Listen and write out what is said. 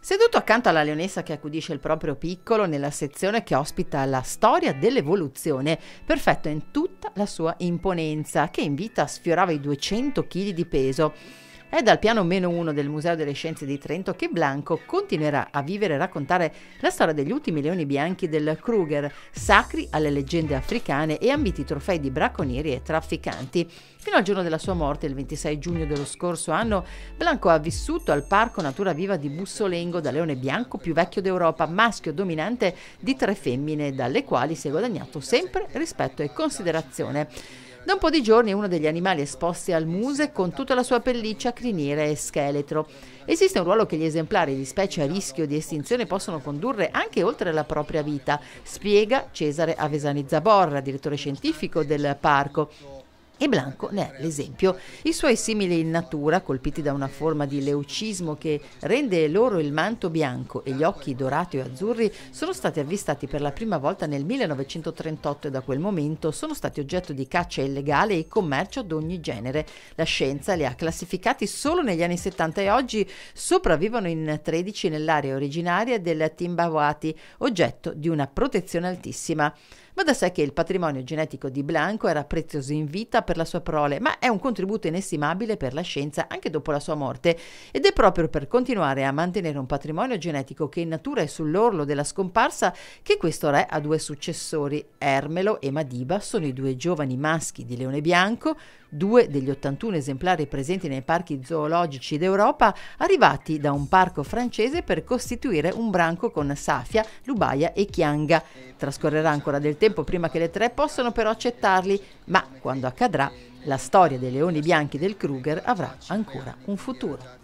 Seduto accanto alla leonessa che accudisce il proprio piccolo nella sezione che ospita la storia dell'evoluzione, perfetto in tutta la sua imponenza, che in vita sfiorava i 200 kg di peso. È dal piano meno uno del Museo delle Scienze di Trento che Blanco continuerà a vivere e raccontare la storia degli ultimi leoni bianchi del Kruger, sacri alle leggende africane e ambiti trofei di bracconieri e trafficanti. Fino al giorno della sua morte, il 26 giugno dello scorso anno, Blanco ha vissuto al Parco Natura Viva di Bussolengo da leone bianco più vecchio d'Europa, maschio dominante di tre femmine, dalle quali si è guadagnato sempre rispetto e considerazione. Da un po' di giorni è uno degli animali esposti al muse con tutta la sua pelliccia, criniera e scheletro. Esiste un ruolo che gli esemplari di specie a rischio di estinzione possono condurre anche oltre la propria vita, spiega Cesare Avesani Zaborra, direttore scientifico del parco, e Blanco ne è l'esempio. I suoi simili in natura, colpiti da una forma di leucismo che rende loro il manto bianco e gli occhi dorati o azzurri, sono stati avvistati per la prima volta nel 1938 e da quel momento sono stati oggetto di caccia illegale e commercio ad ogni genere. La scienza li ha classificati solo negli anni 70 e oggi sopravvivono in 13 nell'area originaria del Timbawati, oggetto di una protezione altissima. Ma da sé che il patrimonio genetico di Blanco era prezioso in vita per la sua prole, ma è un contributo inestimabile per la scienza anche dopo la sua morte ed è proprio per continuare a mantenere un patrimonio genetico che in natura è sull'orlo della scomparsa che questo re ha due successori, Ermelo e Madiba, sono i due giovani maschi di Leone Bianco, due degli 81 esemplari presenti nei parchi zoologici d'Europa, arrivati da un parco francese per costituire un branco con Safia, Lubaia e Chianga. Trascorrerà ancora del tempo prima che le tre possano però accettarli, ma quando accadrà, la storia dei leoni bianchi del Kruger avrà ancora un futuro.